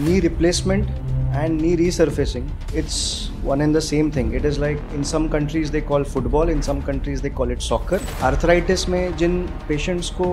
knee replacement and knee resurfacing it's one and the same thing it is like in some countries they call football in some countries they call it soccer arthritis mein jin patients ko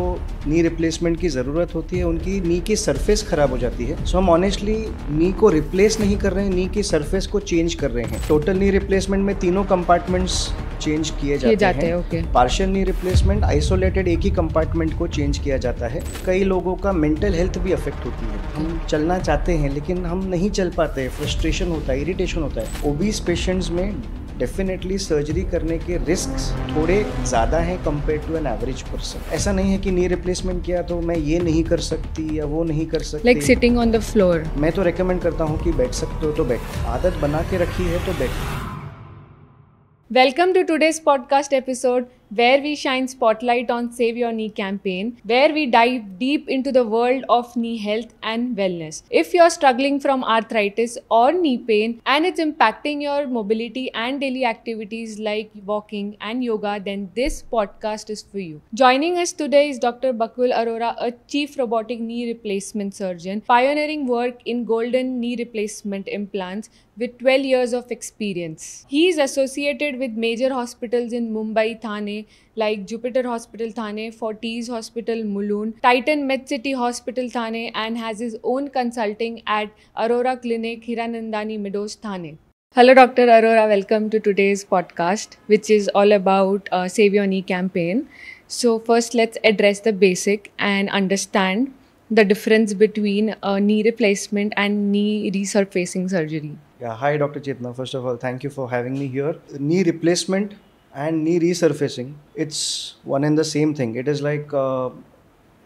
knee replacement ki zarurat hoti hai unki knee ki surface kharab ho jati hai so hum honestly knee ko replace nahi kar rahe हैं knee ki surface ko change kar rahe hain total knee replacement mein तीनों compartments change किए जाते, जाते हैं है, partial knee replacement isolated एक ही compartment को चेंज किया जाता है कई लोगों का मेंटल हेल्थ भी अफेक्ट होती है हम चलना चाहते हैं लेकिन हम नहीं चल पाते फ्रस्ट्रेशन होता है इरिटेशन होता है ओबीस पेशेंट्स में डेफिनेटली सर्जरी करने के रिस्क थोड़े ज़्यादा हैं compare to an average person ऐसा नहीं है कि नी रिप्लेसमेंट किया तो मैं ये नहीं कर सकती या वो नहीं कर सकती like sitting on the floor मैं तो रिकमेंड करता हूँ कि बैठ सकते हो तो बैठ आदत बना के रखी है तो बैठ Welcome to today's podcast episode where we shine spotlight on Save Your Knee campaign, where we dive deep into the world of knee health and wellness. If you're struggling from arthritis or knee pain and it's impacting your mobility and daily activities like walking and yoga, then this podcast is for you. Joining us today is Dr. Bakul Arora, a chief robotic knee replacement surgeon, pioneering work in golden knee replacement implants with 12 years of experience. He is associated with major hospitals in Mumbai, Thane, like Jupiter Hospital Thane, Forties Hospital Mulun, Titan Med City Hospital Thane, and has his own consulting at Aurora Clinic, Hiranandani Meadows, Thane. Hello, Dr. Aurora. Welcome to today's podcast, which is all about uh, Save Your Knee campaign. So first, let's address the basic and understand the difference between uh, knee replacement and knee resurfacing surgery. Yeah, hi, Dr. Chetna. First of all, thank you for having me here. Knee replacement and knee resurfacing, it's one and the same thing. It is like uh,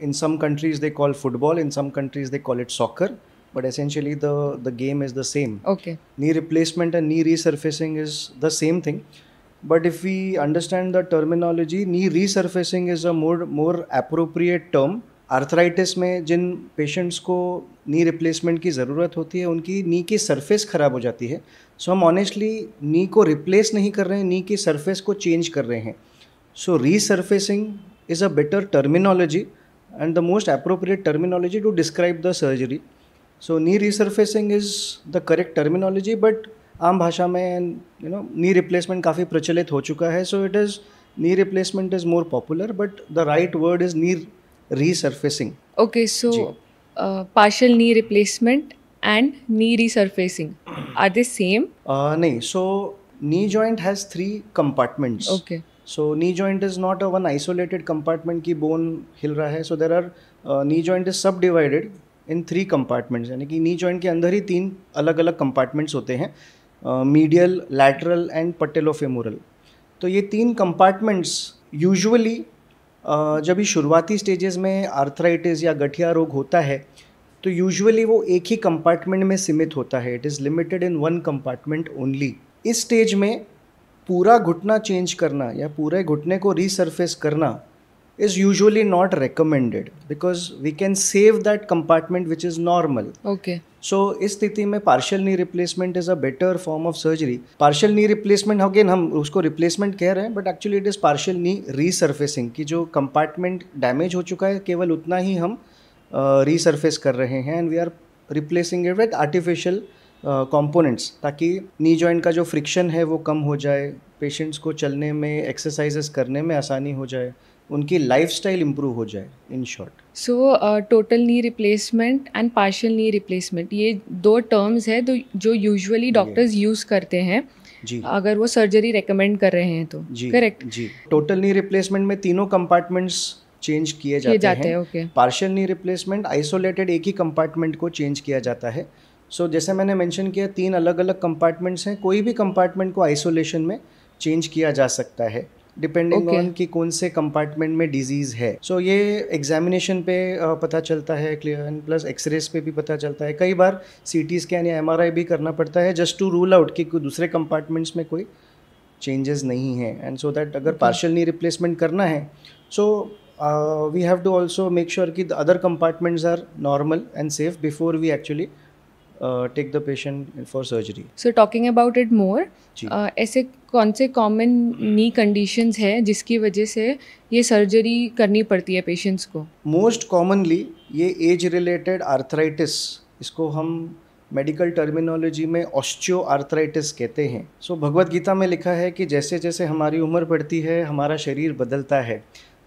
in some countries they call football, in some countries they call it soccer, but essentially the, the game is the same. Okay. Knee replacement and knee resurfacing is the same thing. But if we understand the terminology, knee resurfacing is a more, more appropriate term arthritis में जिन patients को नी replacement की ज़रूरत होती है उनकी नी की surface ख़राब हो जाती है सो so, हम ऑनेस्टली नी को रिप्लेस नहीं कर रहे हैं नी की सरफेस को चेंज कर रहे हैं so resurfacing is a better terminology and the most appropriate terminology to describe the surgery so knee resurfacing is the correct terminology but आम भाषा में and you know knee replacement काफ़ी प्रचलित हो चुका है so it is knee replacement is more popular but the right word is knee resurfacing. Okay, so uh, partial knee replacement and knee resurfacing are they same? Uh, no. So knee joint has three compartments. Okay. So knee joint is not a one isolated compartment की bone हिल रहा है. So there are uh, knee joint is subdivided in three compartments. यानी कि knee joint के अंदर ही तीन अलग अलग compartments होते हैं. मीडियल लैटरल एंड पटेलोफेमोरल तो ये तीन कंपार्टमेंट्स यूजुअली जब ये शुरुआती स्टेजेस में आर्थराइटिस या गठिया रोग होता है तो यूजुअली वो एक ही कंपार्टमेंट में सीमित होता है it is limited in one compartment only इस स्टेज में पूरा घुटना चेंज करना या पूरे घुटने को रिसर्फेस करना is usually not recommended because we can save that compartment which is normal okay so so, इस स्थिति में partial knee replacement is a better form of surgery partial knee replacement again हम उसको रिप्लेसमेंट कह रहे हैं but actually it is partial knee resurfacing की जो कंपार्टमेंट डैमेज हो चुका है केवल उतना ही हम रीसर्फेस uh, कर रहे हैं and we are replacing it with artificial components ताकि नी जॉइंट का जो फ्रिक्शन है वो कम हो जाए पेशेंट्स को चलने में एक्सरसाइजेस करने में आसानी हो जाए उनकी लाइफ स्टाइल इम्प्रूव हो जाए in short so total knee replacement and partial knee replacement ये दो टर्म्स है तो जो यूजुअली डॉक्टर्स यूज़ करते हैं जी अगर वो सर्जरी रेकमेंड कर रहे हैं तो जी करेक्ट जी टोटल नी रिप्लेसमेंट में तीनों कंपार्टमेंट्स चेंज किए जाते, जाते हैं okay partial knee replacement isolated एक ही कंपार्टमेंट को चेंज किया जाता है सो so, जैसे मैंने मेंशन किया तीन अलग अलग कंपार्टमेंट्स हैं कोई भी कंपार्टमेंट को आइसोलेशन में चेंज किया जा सकता है डिपेंडिंग ऑन okay. कि कौन से कंपार्टमेंट में डिजीज है सो so, ये एग्जामिनेशन पे पता चलता है क्लियर एंड प्लस एक्सरेज पे भी पता चलता है कई बार सी टी स्कैन या एम भी करना पड़ता है जस्ट टू रूल आउट कि दूसरे कंपार्टमेंट्स में कोई चेंजेस नहीं है एंड सो दैट अगर पार्शल नी रिप्लेसमेंट करना है so we have to also make sure कि the other compartments are normal and safe before we actually take the patient for surgery so talking about it more ऐसे कौन से common नी conditions हैं जिसकी वजह से ये सर्जरी करनी पड़ती है पेशेंट्स को मोस्ट कॉमनली ये एज रिलेटेड आर्थराइटिस इसको हम मेडिकल टर्मिनोलॉजी में ऑस्टियो आर्थराइटिस कहते हैं सो so, भगवत गीता में लिखा है कि जैसे जैसे हमारी उम्र बढ़ती है हमारा शरीर बदलता है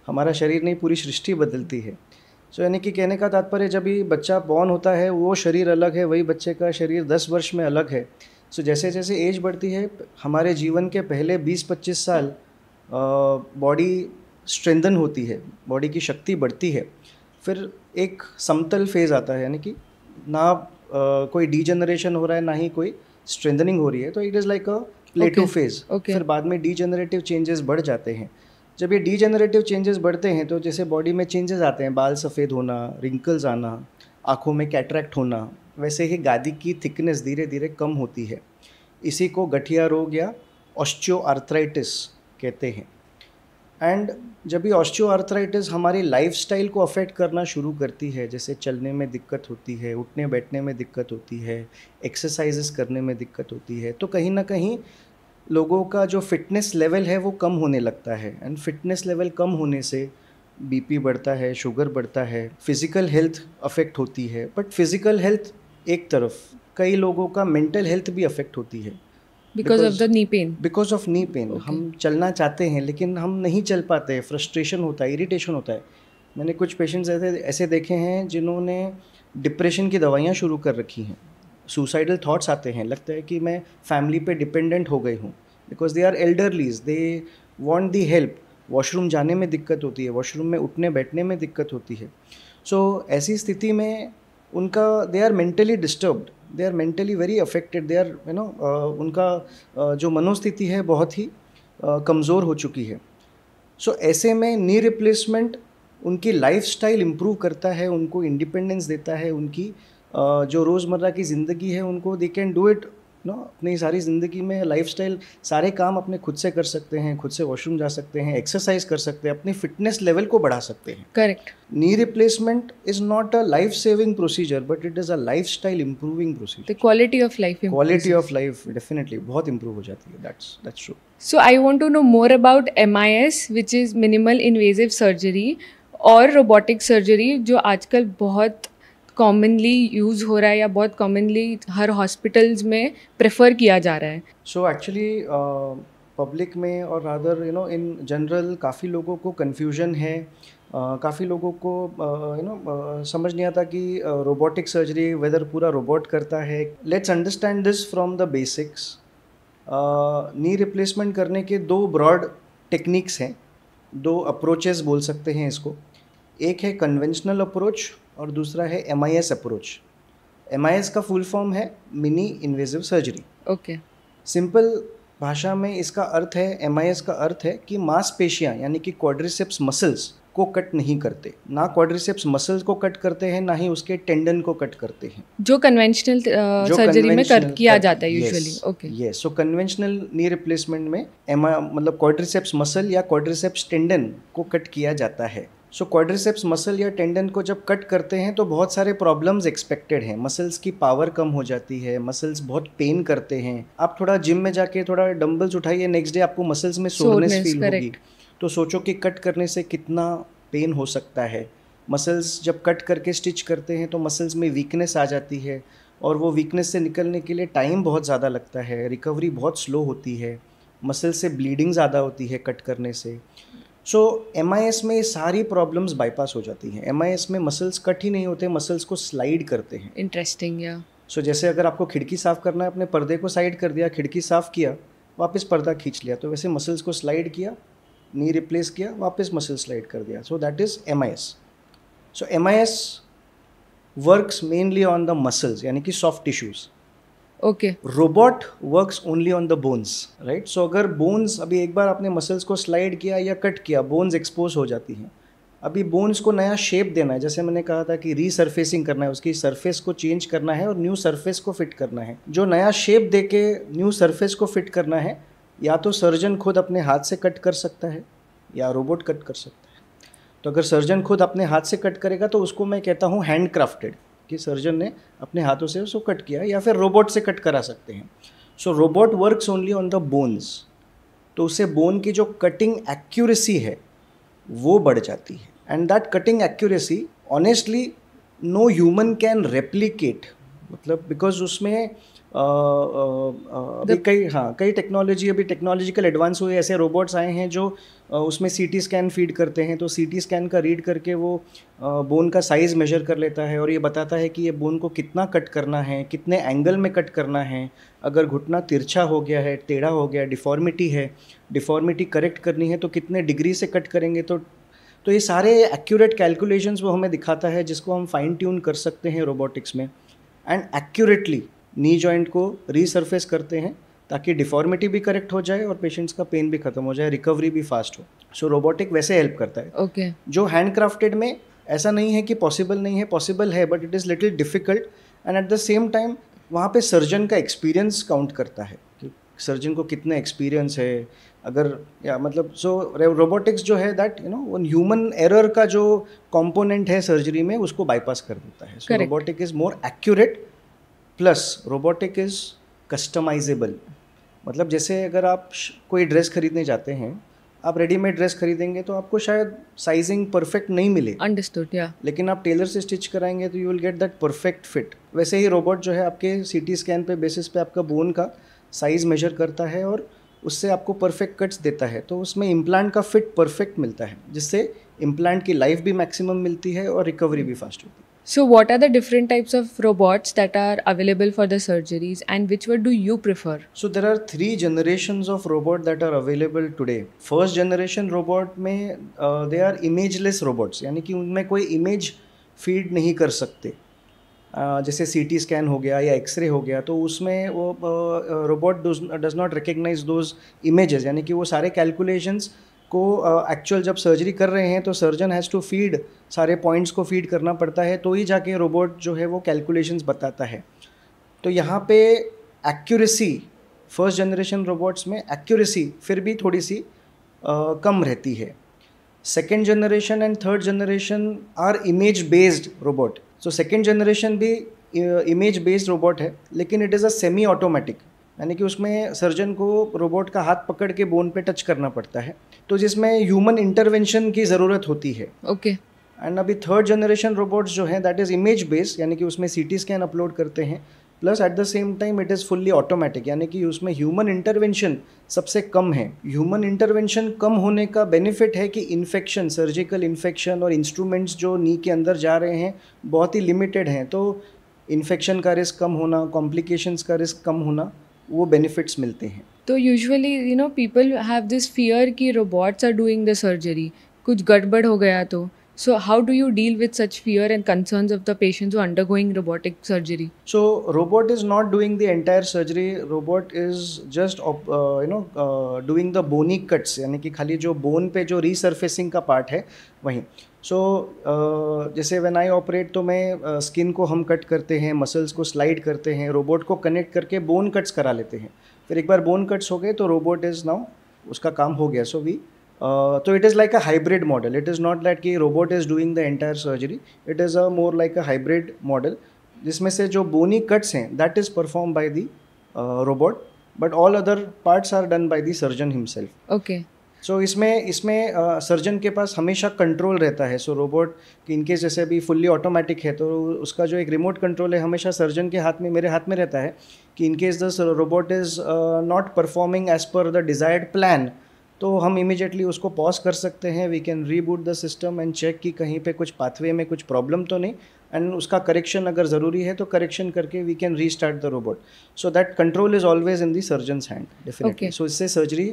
हमारा शरीर नहीं पूरी सृष्टि बदलती है सो यानी कि कहने का तात्पर्य जब भी बच्चा बॉर्न होता है वो शरीर अलग है वही बच्चे का शरीर दस वर्ष में अलग है सो so, जैसे जैसे एज बढ़ती है हमारे जीवन के पहले बीस पच्चीस साल बॉडी स्ट्रेंदन होती है बॉडी की शक्ति बढ़ती है फिर एक समतल फेज़ आता है यानी कि ना आ, कोई डी हो रहा है ना ही कोई स्ट्रेंदनिंग हो रही है तो it is like a plateau phase फिर बाद में डी चेंजेस बढ़ जाते हैं जब ये डीजेनरेटिव चेंजेस बढ़ते हैं तो जैसे बॉडी में चेंजेस आते हैं बाल सफ़ेद होना रिंकल्स आना आँखों में कैटरैक्ट होना वैसे ही गादी की थिकनेस धीरे धीरे कम होती है इसी को गठिया रोग या ऑस्टियोआर्थराइटिस कहते हैं एंड जब ये ऑस्टियोआर्थराइटिस हमारी लाइफ को अफेक्ट करना शुरू करती है जैसे चलने में दिक्कत होती है उठने बैठने में दिक्कत होती है एक्सरसाइजेस करने में दिक्कत होती है तो कहीं ना कहीं लोगों का जो फिटनेस लेवल है वो कम होने लगता है एंड फिटनेस लेवल कम होने से बीपी बढ़ता है शुगर बढ़ता है फिज़िकल हेल्थ अफेक्ट होती है बट फिज़िकल हेल्थ एक तरफ कई लोगों का मेंटल हेल्थ भी अफेक्ट होती है because of the knee pain because of knee pain हम चलना चाहते हैं लेकिन हम नहीं चल पाते फ्रस्ट्रेशन होता है इरीटेशन होता है मैंने कुछ पेशेंट्स ऐसे ऐसे देखे हैं जिन्होंने डिप्रेशन की दवाइयाँ शुरू कर रखी हैं सुसाइडल थाट्स आते हैं लगता है कि मैं फैमिली पे डिपेंडेंट हो गई हूँ because they are elderlies they want the help washroom जाने में दिक्कत होती है वॉशरूम में उठने बैठने में दिक्कत होती है सो so, ऐसी स्थिति में उनका they are mentally disturbed they are mentally very affected they are you know उनका uh, जो मनोस्थिति है बहुत ही uh, कमज़ोर हो चुकी है सो so, ऐसे में नी रिप्लेसमेंट उनकी लाइफ स्टाइल इम्प्रूव करता है उनको इंडिपेंडेंस देता है उनकी uh, जो रोज़मर्रा की ज़िंदगी है उनको they can do it no अपनी सारी ज़िंदगी में लाइफ सारे काम अपने खुद से कर सकते हैं खुद से वॉशरूम जा सकते हैं एक्सरसाइज कर सकते हैं अपनी फिटनेस लेवल को बढ़ा सकते हैं correct knee replacement is not a life saving procedure but it is a lifestyle improving procedure quality of life quality of life definitely बहुत इंप्रूव हो जाती है that's that's true so I want to know more about M I S which is minimal invasive surgery और robotic surgery जो आजकल बहुत commonly use हो रहा है या बहुत कॉमनली हर हॉस्पिटल्स में प्रेफर किया जा रहा है सो एक्चुअली पब्लिक में और other you know in general काफ़ी लोगों को कन्फ्यूजन है Uh, काफ़ी लोगों को यू uh, नो uh, समझ नहीं आता कि रोबोटिक सर्जरी वेदर पूरा रोबोट करता है let's understand this from the basics knee replacement करने के दो ब्रॉड टेक्निक्स हैं दो अप्रोचेस बोल सकते हैं इसको एक है कन्वेंशनल अप्रोच और दूसरा है M I S approach M I S का फुल फॉर्म है mini invasive surgery okay simple भाषा में इसका अर्थ है एम आई एस का अर्थ है कि मांसपेशियाँ यानी कि क्वाड्रिसेप्स मसल्स को कट नहीं करते ना क्वाड्रिसेप्स मसल्स को कट करते हैं ना ही उसके टेंडन को कट करते हैं जो कन्वेंशनल सर्जरी uh, में कर किया जाता है usually okay yes so conventional knee replacement में एम मतलब क्वाड्रिसेप्स मसल या क्वाड्रिसेप्स टेंडन को कट किया जाता है सो क्वाड्रिसेप्स मसल या टेंडन को जब कट करते हैं तो बहुत सारे प्रॉब्लम्स एक्सपेक्टेड हैं मसल्स की पावर कम हो जाती है मसल्स बहुत पेन करते हैं आप थोड़ा जिम में जाके थोड़ा डम्बल्स उठाइए नेक्स्ट डे आपको मसल्स में सोरनेस फील होगी तो सोचो कि कट करने से कितना पेन हो सकता है मसल्स जब कट करके स्टिच करते हैं तो मसल्स में वीकनेस आ जाती है और वो वीकनेस से निकलने के लिए टाइम बहुत ज़्यादा लगता है रिकवरी बहुत स्लो होती है मसल से ब्लीडिंग ज़्यादा होती है कट करने से सो एम में ये सारी प्रॉब्लम्स बाईपास हो जाती हैं एम में मसल्स कट ही नहीं होते मसल्स को स्लाइड करते हैं इंटरेस्टिंग या सो जैसे अगर आपको खिड़की साफ करना है अपने पर्दे को साइड कर दिया खिड़की साफ किया वापस पर्दा खींच लिया तो वैसे मसल्स को स्लाइड किया नी रिप्लेस किया वापस मसल स्लाइड कर दिया so that is M I S so M I S works mainly on the muscles यानी कि soft tissues okay robot works only on the bones right so अगर bones अभी एक बार आपने मसल्स को स्लाइड किया या कट किया बोन्स एक्सपोज हो जाती हैं अभी बोन्स को नया शेप देना है जैसे मैंने कहा था कि रीसर्फेसिंग करना है उसकी सरफेस को चेंज करना है और न्यू सरफेस को फिट करना है जो नया शेप दे के न्यू सरफेस को फिट करना है या तो सर्जन खुद अपने हाथ से कट कर सकता है या रोबोट कट कर सकता है तो अगर सर्जन खुद अपने हाथ से कट करेगा तो उसको मैं कहता हूँ हैंड क्राफ्टेड कि सर्जन ने अपने हाथों से उसको कट किया या फिर रोबोट से कट करा सकते हैं so robot works only on the bones तो उससे बोन की जो कटिंग एक्यूरेसी है वो बढ़ जाती है and that cutting accuracy honestly no human can replicate मतलब बिकॉज उसमें अभी कई हाँ कई टेक्नोलॉजी अभी टेक्नोलॉजिकल एडवांस हुए ऐसे रोबोट्स आए हैं जो उसमें सी टी स्कैन फीड करते हैं तो सी टी स्कैन का रीड करके वो बोन का साइज़ मेजर कर लेता है और ये बताता है कि ये बोन को कितना कट करना है कितने एंगल में कट करना है अगर घुटना तिरछा हो गया है टेढ़ा हो गया डिफॉर्मिटी है डिफॉर्मिटी करेक्ट करनी है तो कितने डिग्री से कट करेंगे तो तो ये सारे एक्यूरेट कैलकुलेशंस वो हमें दिखाता है जिसको हम फाइन ट्यून कर सकते हैं रोबोटिक्स में एंड एक्यूरेटली नी जॉइंट को रीसरफेस करते हैं ताकि डिफॉर्मिटी भी करेक्ट हो जाए और पेशेंट्स का पेन भी खत्म हो जाए रिकवरी भी फास्ट हो सो so, रोबोटिक वैसे हेल्प करता है ओके okay. जो हैंडक्राफ्टेड में ऐसा नहीं है कि पॉसिबल नहीं है पॉसिबल है but it is little difficult and at the same time वहाँ पे सर्जन का एक्सपीरियंस काउंट करता है कि सर्जन को कितना एक्सपीरियंस है अगर या मतलब सो so, रोबोटिक्स जो है that you know one human error का जो कंपोनेंट है सर्जरी में उसको बाईपास कर देता है so robotic is more accurate plus robotic is customizable मतलब जैसे अगर आप कोई ड्रेस खरीदने जाते हैं आप रेडीमेड ड्रेस खरीदेंगे तो आपको शायद साइजिंग परफेक्ट नहीं मिले अंडरस्टूड या yeah. लेकिन आप टेलर से स्टिच कराएंगे तो you will get that perfect fit वैसे ही रोबोट जो है आपके सी टी स्कैन पे बेसिस पे आपका बोन का साइज मेजर करता है और उससे आपको परफेक्ट कट्स देता है तो उसमें इम्प्लांट का फिट परफेक्ट मिलता है जिससे इम्प्लांट की लाइफ भी मैक्सिमम मिलती है और रिकवरी भी फास्ट होती है So, what are the different types of robots that are available for the surgeries, and which one do you prefer? So, there are three generations of robot that are available today. First generation robot mein, uh, they are imageless robots, यानी कि उनमें कोई image feed नहीं कर सकते जैसे सी T scan हो गया या एक्सरे हो गया तो उसमें वो robot does not recognize those images यानी कि वो सारे कैलकुलेशंस को एक्चुअल uh, जब सर्जरी कर रहे हैं तो सर्जन हैज़ टू फीड सारे पॉइंट्स को फीड करना पड़ता है तो ही जाके रोबोट जो है वो कैलकुलेशंस बताता है तो यहाँ पे एक्यूरेसी फर्स्ट जनरेशन रोबोट्स में एक्यूरेसी फिर भी थोड़ी सी uh, कम रहती है second generation and third generation are image based robot so second generation भी इमेज बेस्ड रोबोट है लेकिन it is a semi automatic यानी कि उसमें सर्जन को रोबोट का हाथ पकड़ के बोन पे टच करना पड़ता है तो जिसमें ह्यूमन इंटरवेंशन की ज़रूरत होती है ओके okay. एंड अभी थर्ड जनरेशन रोबोट्स जो हैं दैट इज़ इमेज बेस्ड यानी कि उसमें सी टी स्कैन अपलोड करते हैं plus at the same time it is fully automatic यानी कि उसमें ह्यूमन इंटरवेंशन सबसे कम है ह्यूमन इंटरवेंशन कम होने का बेनिफिट है कि इन्फेक्शन सर्जिकल इन्फेक्शन और इंस्ट्रूमेंट्स जो नी के अंदर जा रहे हैं बहुत ही लिमिटेड हैं तो इन्फेक्शन का रिस्क कम होना कॉम्प्लिकेशंस का रिस्क कम होना वो बेनिफिट्स मिलते हैं तो usually you know people have this fear कि robots are doing the surgery कुछ गड़बड़ हो गया तो so how do you deal with such fear and concerns of the patients under robotic surgery so robot is not doing the entire surgery robot is just you know doing the bony cuts यानी कि खाली जो bone पे जो resurfacing का part है वहीं so so, uh, जैसे व्हेन आई ऑपरेट तो मैं स्किन uh, को हम कट करते हैं मसल्स को स्लाइड करते हैं रोबोट को कनेक्ट करके बोन कट्स करा लेते हैं फिर एक बार बोन कट्स हो गए तो रोबोट इज़ नाउ उसका काम हो गया सो वी uh, तो it is like a hybrid model it is not light कि robot is doing the entire surgery it is a more like a hybrid model जिसमें से जो बोनी कट्स हैं that is perform by the robot but all other parts are done by the surgeon himself okay so so, इसमें इसमें surgeon के पास हमेशा control रहता है सो रोबोट इनकेस जैसे अभी फुल्ली ऑटोमेटिक है तो उसका जो एक रिमोट कंट्रोल है हमेशा सर्जन के हाथ में मेरे हाथ में रहता है कि in case the robot is not performing as per the desired plan तो हम इमिजिएटली उसको पॉज कर सकते हैं we can reboot the system and check कि कहीं पे कुछ पाथवे में कुछ प्रॉब्लम तो नहीं एंड उसका करेक्शन अगर ज़रूरी है तो करेक्शन करके we can restart the robot so that control is always in the hand definitely so इससे सर्जरी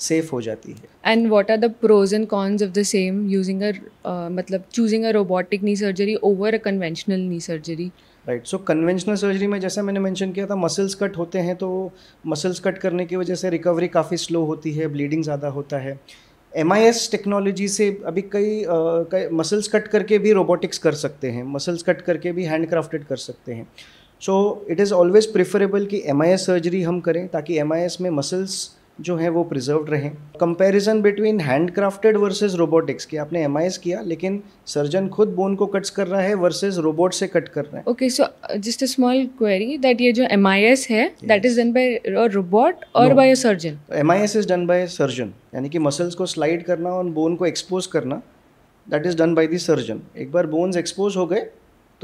सेफ हो जाती है and what are the pros and cons of the same using a मतलब choosing a robotic knee surgery over a conventional knee surgery right so conventional surgery में जैसा मैंने mention किया था मसल्स कट होते हैं तो मसल्स कट करने की वजह से रिकवरी काफ़ी स्लो होती है ब्लीडिंग ज़्यादा होता है एम आई एस टेक्नोलॉजी से अभी कई uh, कई मसल्स कट करके भी रोबोटिक्स कर सकते हैं मसल्स कट करके भी हैंड क्राफ्टेड कर सकते हैं so it is always preferable कि एम आई एस सर्जरी हम करें ताकि एम आई एस में मसल्स जो है वो प्रिजर्व रहे comparison between hand crafted versus robotics की आपने एम किया लेकिन सर्जन खुद बोन को कट्स कर रहा है वर्सेज रोबोट से कट कर रहा है okay so just a small query that ये जो एम है that is done by robot और by a surgeon um is done by surgeon यानी कि मसल्स को स्लाइड करना और बोन को एक्सपोज करना that is done by the surgeon एक बार बोन्स एक्सपोज हो गए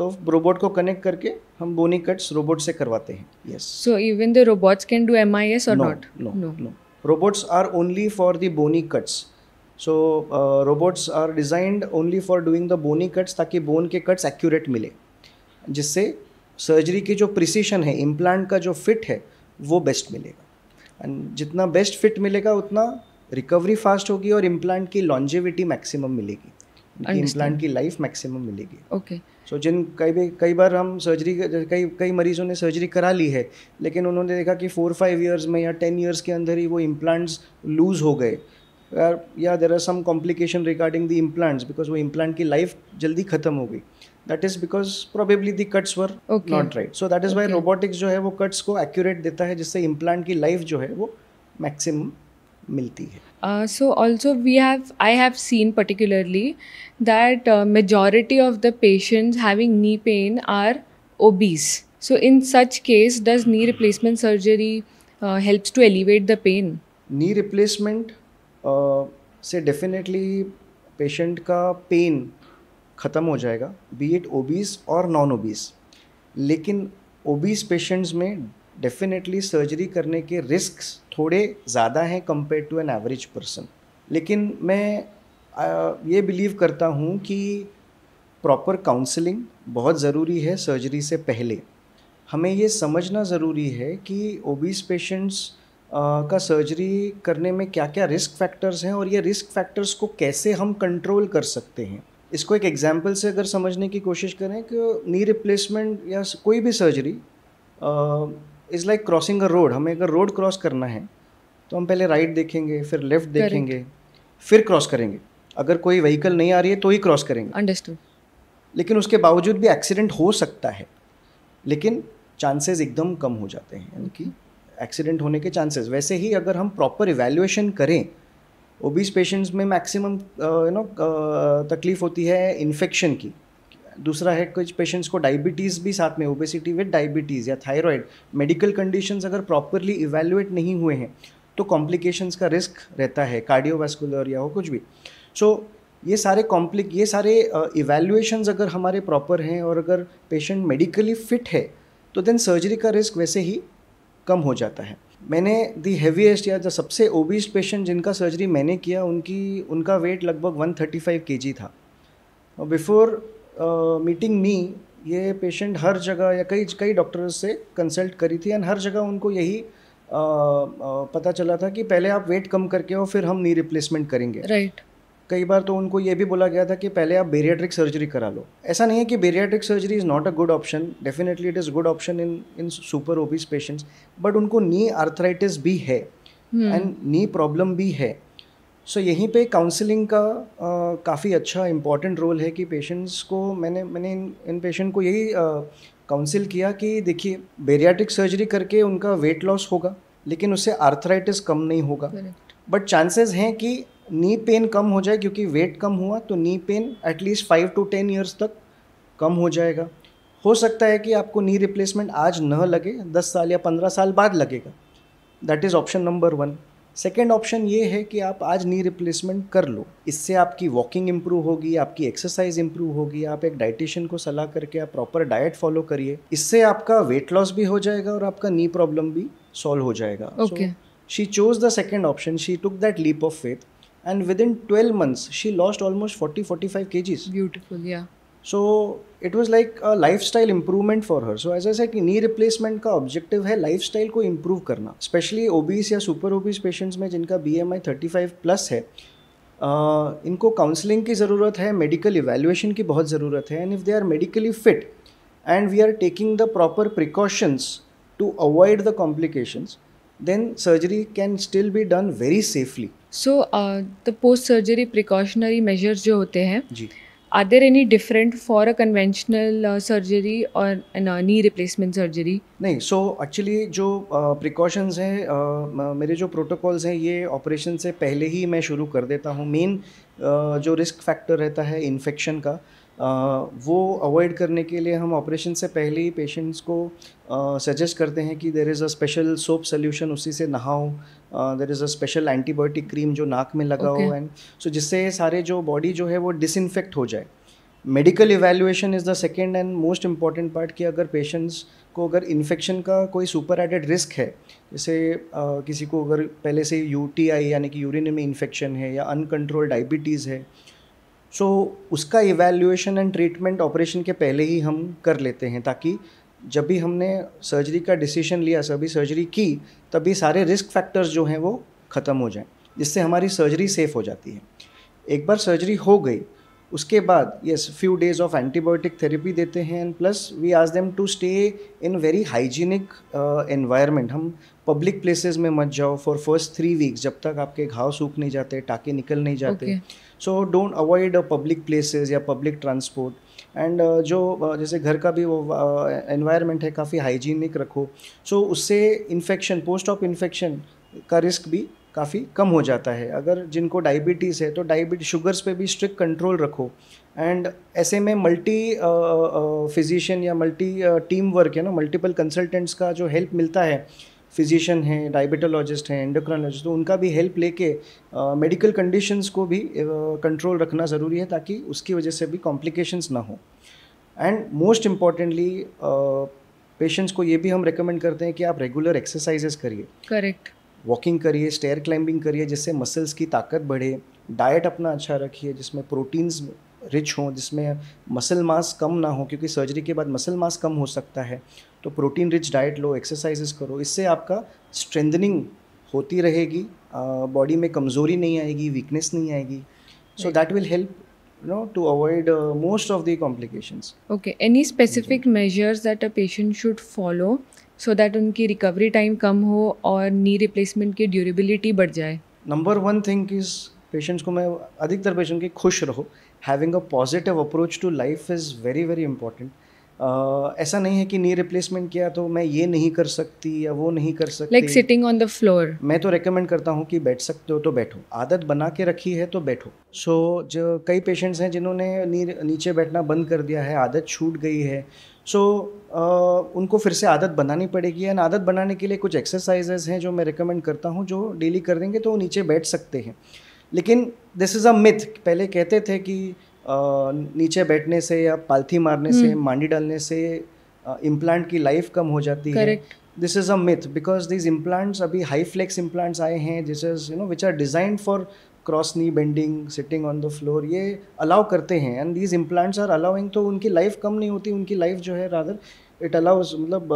तो रोबोट को कनेक्ट करके हम बोनी कट्स रोबोट से करवाते हैं yes so even the robots can do M I S और not no no robots are only for the bony cuts so robots are designed only for doing the bony cuts ताकि bone के cuts accurate मिले जिससे surgery की जो precision है implant का जो फिट है वो बेस्ट मिलेगा एंड जितना बेस्ट फिट मिलेगा उतना रिकवरी फास्ट होगी और इम्प्लांट की लॉन्जिविटी मैक्सिमम मिलेगी इम्प्लांट की लाइफ मैक्सिमम मिलेगी ओके सो जिन कई भी कई बार हम सर्जरी कई कई मरीजों ने सर्जरी करा ली है लेकिन उन्होंने देखा कि फोर फाइव ईयर्स में या टेन ईयर्स के अंदर ही वो इम्प्लांट्स लूज़ हो गए या there are some complication regarding the implants because वो इम्प्लांट की लाइफ जल्दी खत्म हो गई that is because probably the cuts were not right so that is why robotics जो है वो कट्स को एक्यूरेट देता है जिससे इम्प्लांट की लाइफ जो है वो मैक्सिमम मिलती है so also we have I have seen particularly that majority of the patients having knee pain are obese so in such case does knee replacement surgery helps to elevate the pain knee replacement से definitely patient का pain ख़त्म हो जाएगा be it obese और non obese लेकिन obese patients में definitely surgery करने के रिस्क थोड़े ज़्यादा हैं compare to an average person लेकिन मैं ये बिलीव करता हूँ कि प्रॉपर काउंसलिंग बहुत ज़रूरी है सर्जरी से पहले हमें ये समझना ज़रूरी है कि ओबीस पेशेंट्स का सर्जरी करने में क्या क्या रिस्क फैक्टर्स हैं और ये रिस्क फैक्टर्स को कैसे हम कंट्रोल कर सकते हैं इसको एक एग्जाम्पल से अगर समझने की कोशिश करें कि नी रिप्लेसमेंट या कोई भी surgery is like crossing a road हमें अगर रोड क्रॉस करना है तो हम पहले राइट देखेंगे फिर लेफ्ट देखेंगे फिर क्रॉस करेंगे अगर कोई व्हीकल नहीं आ रही है तो ही क्रॉस करेंगे अंडरस्टूड लेकिन उसके बावजूद भी एक्सीडेंट हो सकता है लेकिन चांसेस एकदम कम हो जाते हैं यानी कि एक्सीडेंट होने के चांसेस वैसे ही अगर हम प्रॉपर इवेल्युएशन करें ओबीस पेशेंट्स में मैक्सिमम यू नो तकलीफ होती है इन्फेक्शन की दूसरा है कुछ पेशेंट्स को डायबिटीज़ भी साथ में ओबेसिटी विद डायबिटीज़ या थायराइड मेडिकल कंडीशंस अगर प्रॉपरली इवेलुएट नहीं हुए हैं तो कॉम्प्लिकेशंस का रिस्क रहता है कार्डियोवेस्कुलर या हो कुछ भी सो so, ये सारे कॉम्प्लिक ये सारे इवेल्युएशंस uh, अगर हमारे प्रॉपर हैं और अगर पेशेंट मेडिकली फिट है तो देन सर्जरी का रिस्क वैसे ही कम हो जाता है मैंने दी हैवीएस्ट या जो सबसे ओबीस पेशेंट जिनका सर्जरी मैंने किया उनकी उनका वेट लगभग 135 केजी था और बिफोर मीटिंग मी ये पेशेंट हर जगह या कई कई डॉक्टर्स से कंसल्ट करी थी एंड हर जगह उनको यही आ, आ, पता चला था कि पहले आप वेट कम करके हो फिर हम नी रिप्लेसमेंट करेंगे राइट right. कई बार तो उनको ये भी बोला गया था कि पहले आप बेरियाट्रिक सर्जरी करा लो ऐसा नहीं है कि bariatric surgery is not a good option definitely it is good option in in super obese patients but उनको नी आर्थराइटिस भी है एंड नी प्रॉब्लम भी है सो so, यहीं पे काउंसलिंग का काफ़ी अच्छा इम्पॉर्टेंट रोल है कि पेशेंट्स को मैंने मैंने इन इन पेशेंट को यही काउंसिल किया कि देखिए बेरियाटिक सर्जरी करके उनका वेट लॉस होगा लेकिन उससे आर्थराइटिस कम नहीं होगा बट चांसेस हैं कि नी पेन कम हो जाए क्योंकि वेट कम हुआ तो knee pain at least five to ten years तक कम हो जाएगा हो सकता है कि आपको नी रिप्लेसमेंट आज न लगे दस साल या पंद्रह साल बाद लगेगा that is option number one second option ये है कि आप आज नी रिप्लेसमेंट कर लो इससे आपकी वॉकिंग इंप्रूव होगी आपकी एक्सरसाइज इंप्रूव होगी आप एक डाइटिशियन को सलाह करके आप प्रॉपर डाइट फॉलो करिए इससे आपका वेट लॉस भी हो जाएगा और आपका नी प्रॉब्लम भी सॉल्व हो जाएगा she chose the second option she took that leap of faith and within twelve months she lost almost forty forty five K Gs beautiful so it was like life style improvement for her so ऐसा कि knee replacement का objective है life style को improve करना specially obese या super obese patients में जिनका B M I thirty five plus है uh, इनको काउंसलिंग की ज़रूरत है मेडिकल इवेल्युएशन की बहुत ज़रूरत है and if they are medically fit and we are taking the proper precautions to avoid the complications then surgery can still be done very safely so the post surgery precautionary measures जो होते हैं जी are there any different for a conventional uh, surgery or an, uh, knee replacement surgery नहीं so so actually जो precautions uh, हैं uh, मेरे जो protocols हैं ये ऑपरेशन से पहले ही मैं शुरू कर देता हूँ मेन uh, जो रिस्क फैक्टर रहता है इन्फेक्शन का uh, वो अवॉइड करने के लिए हम ऑपरेशन से पहले ही पेशेंट्स को सजेस्ट करते हैं कि there is a special soap solution उसी से नहाओ there is a special antibiotic cream जो नाक में लगाओ एंड सो जिससे सारे जो बॉडी जो है वो डिसइनफेक्ट हो जाए medical evaluation is the second and most important part कि अगर पेशेंट्स को अगर इन्फेक्शन का कोई सुपर एडेड रिस्क है जैसे किसी को अगर पहले से यू यानी कि यूरिन में इन्फेक्शन है या अनकंट्रोल डायबिटीज़ है सो so, उसका इवेल्यूएशन एंड ट्रीटमेंट ऑपरेशन के पहले ही हम कर लेते हैं ताकि जब भी हमने सर्जरी का डिसीजन लिया सभी सर्जरी की तभी सारे रिस्क फैक्टर्स जो हैं वो ख़त्म हो जाएं जिससे हमारी सर्जरी सेफ़ हो जाती है एक बार सर्जरी हो गई उसके बाद yes few days of antibiotic therapy देते हैं and plus we ask them to stay in very hygienic environment हम पब्लिक प्लेसेस में मत जाओ फॉर फर्स्ट थ्री वीक्स जब तक आपके घाव सूख नहीं जाते टाके निकल नहीं जाते okay. So don't avoid public places या पब्लिक ट्रांसपोर्ट एंड जो uh, जैसे घर का भी वो एनवायरनमेंट uh, है काफ़ी हाइजीनिक रखो सो so, उससे इन्फेक्शन पोस्ट ऑफ इन्फेक्शन का रिस्क भी काफ़ी कम हो जाता है अगर जिनको डायबिटीज़ है तो डायबिटी शुगर्स पे भी स्ट्रिक्ट कंट्रोल रखो एंड ऐसे में मल्टी फिजिशियन uh, या मल्टी टीम वर्क है ना मल्टीपल कंसल्टेंट्स का जो हेल्प मिलता है फिजिशियन हैं डायबिटोलॉजिस्ट हैं एंडोक्रोलॉजिस्ट तो उनका भी हेल्प लेके मेडिकल कंडीशंस को भी कंट्रोल uh, रखना ज़रूरी है ताकि उसकी वजह से भी कॉम्प्लिकेशंस ना हो एंड मोस्ट इम्पॉर्टेंटली पेशेंट्स को ये भी हम रिकमेंड करते हैं कि आप रेगुलर एक्सरसाइजेस करिए करेक्ट वॉकिंग करिए स्टेयर क्लाइंबिंग करिए जिससे मसल्स की ताकत बढ़े डाइट अपना अच्छा रखिए जिसमें प्रोटीन्स रिच हों जिसमें मसल मास कम ना हो क्योंकि सर्जरी के बाद मसल मास कम हो सकता है तो प्रोटीन रिच डाइट लो एक्सरसाइजेस करो इससे आपका स्ट्रेंथनिंग होती रहेगी बॉडी में कमज़ोरी नहीं आएगी वीकनेस नहीं आएगी so that will help no to to most of uh, most of okay any specific measures that a patient should follow so that उनकी रिकवरी टाइम कम हो और नी रिप्लेसमेंट की ड्यूरेबिलिटी बढ़ जाए number one thing is patients को मैं अधिकतर पेशेंट की खुश रहो having a positive approach to life is very very important ऐसा नहीं है कि नी रिप्लेसमेंट किया तो मैं ये नहीं कर सकती या वो नहीं कर सकती like sitting on the floor मैं तो रेकमेंड करता हूँ कि बैठ सकते हो तो बैठो आदत बना के रखी है तो बैठो सो so, जो कई पेशेंट्स हैं जिन्होंने नी नीचे बैठना बंद कर दिया है आदत छूट गई है सो so, uh, उनको फिर से आदत बनानी पड़ेगी एंड आदत बनाने के लिए कुछ एक्सरसाइजेज हैं जो मैं रिकमेंड करता हूँ जो डेली कर देंगे तो वो नीचे बैठ सकते हैं लेकिन दिस इज़ अ मिथ पहले कहते थे कि नीचे बैठने से या पालथी मारने से हम्म। मांडी डालने से इम्प्लांट की लाइफ कम हो जाती है this is a myth because these implants अभी हाई फ्लेक्स इम्प्लांट्स आए हैं this is you know which are designed for cross knee bending sitting on the floor ये अलाउ करते हैं and these implants are allowing तो उनकी life कम नहीं होती उनकी लाइफ जो है रादर इट अलाउज मतलब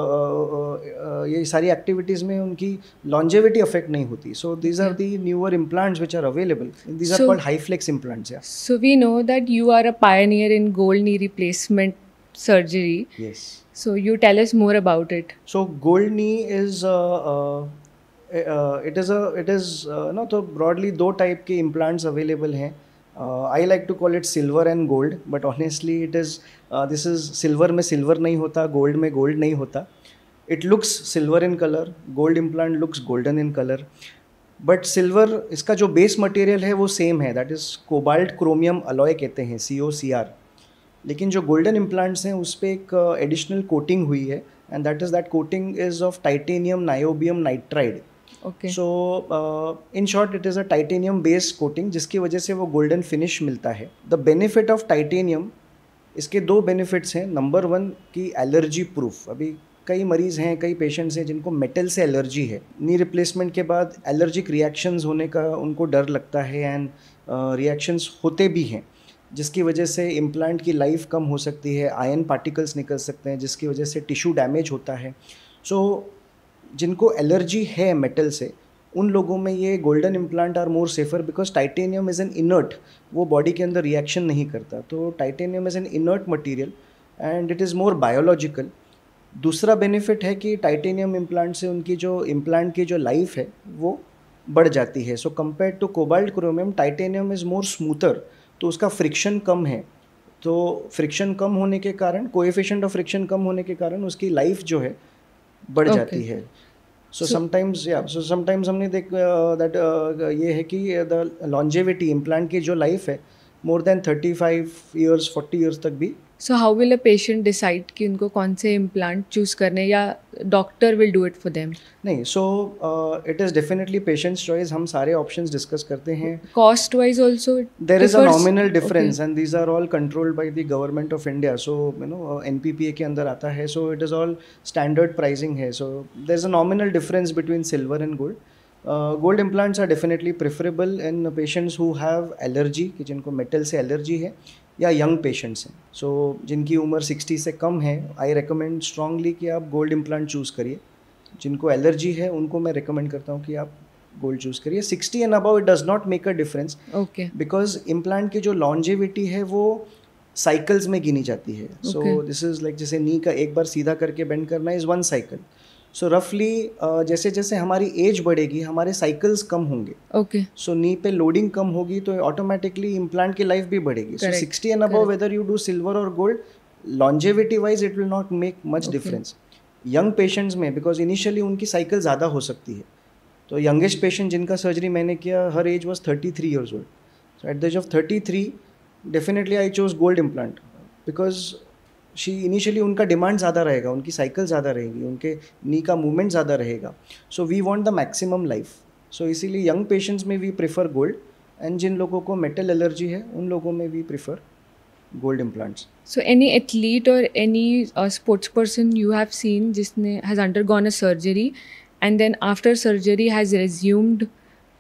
ये सारी एक्टिविटीज़ में उनकी लॉन्जेविटी अफेक्ट नहीं होती so these are the newer implants which are available these are called high flex implants so we know that you are a pioneer in gold knee replacement surgery yes so you tell us more about it so gold knee is it is uh, it is a no uh, तो broadly दो type के implants available हैं. I like to call it silver and gold but honestly it is this is silver में silver नहीं होता gold में gold नहीं होता it looks silver in colour gold implant looks golden in colour but silver इसका जो base material है वो सेम है that is cobalt chromium alloy कहते हैं सी ओ सी आर लेकिन जो गोल्डन इम्प्लांट्स हैं उस पर एक एडिशनल uh, कोटिंग हुई है and that is that coating is of titanium niobium nitride okay so in short it is a titanium base coating जिसकी वजह से वो गोल्डन फिनिश मिलता है द बेनिफिट ऑफ टाइटेनियम इसके दो बेनिफिट्स हैं नंबर वन की एलर्जी प्रूफ अभी कई मरीज़ हैं कई पेशेंट्स हैं जिनको मेटल से एलर्जी है नी रिप्लेसमेंट के बाद एलर्जिक रिएक्शंस होने का उनको डर लगता है एंड रिएक्शंस uh, होते भी हैं जिसकी वजह से इम्प्लांट की लाइफ कम हो सकती है आयन पार्टिकल्स निकल सकते हैं जिसकी वजह से टिश्यू डैमेज होता है सो so, जिनको एलर्जी है मेटल से उन लोगों में ये golden implant are more safer because titanium is an inert वो बॉडी के अंदर रिएक्शन नहीं करता तो titanium is an inert material and it is more biological दूसरा बेनिफिट है कि टाइटेनियम इम्प्लांट से उनकी जो इम्प्लांट की जो लाइफ है वो बढ़ जाती है so compare to cobalt chromium titanium is more smoother तो उसका फ्रिक्शन कम है तो फ्रिक्शन कम होने के कारण कोएफिशिएंट ऑफ फ्रिक्शन कम होने के कारण उसकी लाइफ जो है बढ़ okay. जाती है सो समटाइम्स या सो समटाइम्स हमने देख दैट uh, uh, ये है कि द लॉन्जेविटी इम्प्लांट की जो लाइफ है more than thirty five years forty years तक भी so how will a patient decide कि उनको कौन से इम्प्लांट चूज़ करने या doctor will do it for them नहीं so it is definitely patients choice हम सारे ऑप्शंस डिस्कस करते हैं cost wise also there is a nominal difference and these are all controlled by the government of India so you know NPPA के अंदर आता है so it is all standard pricing है so there is a nominal difference between silver and gold gold implants are definitely preferable in patients who have allergy कि जिनको metal से allergy है या यंग पेशेंट्स हैं सो so, जिनकी उम्र 60 से कम है आई रिकमेंड स्ट्रांगली कि आप गोल्ड इम्प्लांट चूज़ करिए जिनको एलर्जी है उनको मैं रिकमेंड करता हूँ कि आप गोल्ड चूज़ करिए 60 and above it does not make a difference okay because implant की जो लॉन्जिविटी है वो साइकिल्स में गिनी जाती है सो दिस इज़ लाइक जैसे नी का एक बार सीधा करके बेंड करना इज़ वन साइकिल सो रफली uh, जैसे जैसे हमारी एज बढ़ेगी हमारे साइकिल्स कम होंगे ओके सो नी पे लोडिंग कम होगी तो ऑटोमेटिकली इम्प्लांट की लाइफ भी बढ़ेगी so sixty and above whether you do silver और gold longevity wise it will not make much difference young patients में बिकॉज इनिशियली उनकी साइकिल ज़्यादा हो सकती है तो यंगेस्ट पेशेंट जिनका सर्जरी मैंने किया her age was thirty three years old so at the age of thirty three definitely I chose gold implant because she initially उनका डिमांड ज़्यादा रहेगा उनकी साइकिल ज़्यादा रहेगी उनके नी का मूवमेंट ज़्यादा रहेगा so we want the maximum life so इसीलिए यंग पेशेंट्स में वी प्रिफर गोल्ड एंड जिन लोगों को मेटल एलर्जी है उन लोगों में we prefer gold implants so any athlete और any sports person you have seen जिसने has under gone a surgery and then after surgery has resumed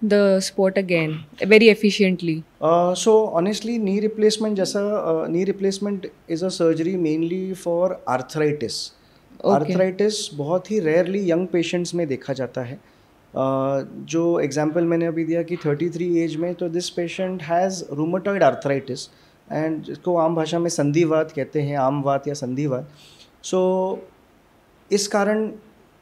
the sport again very efficiently? Uh, so honestly, knee replacement, jaisa uh, knee replacement is a surgery mainly for arthritis. okay. arthritis बहुत ही rarely young patients में देखा जाता है uh, जो example मैंने अभी दिया कि 33 एज में तो this patient has rheumatoid arthritis and जिसको आम भाषा में संधिवात कहते हैं आमवात या संधिवात सो so, इस कारण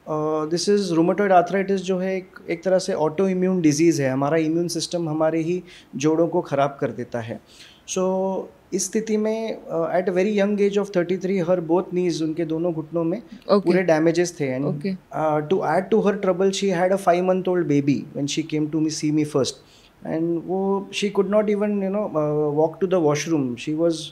दिस इज़ रोमेटोइड आर्थराइटिस जो है एक एक तरह से ऑटो इम्यून डिजीज़ है हमारा इम्यून सिस्टम हमारे ही जोड़ों को ख़राब कर देता है सो so, इस स्थिति में at a very young age of thirty three her both knees उनके दोनों घुटनों में okay. पूरे डैमेजेस थे and to add to her trouble she had a five month old baby when she came to me see me first and वो she could not even you know walk to the washroom she was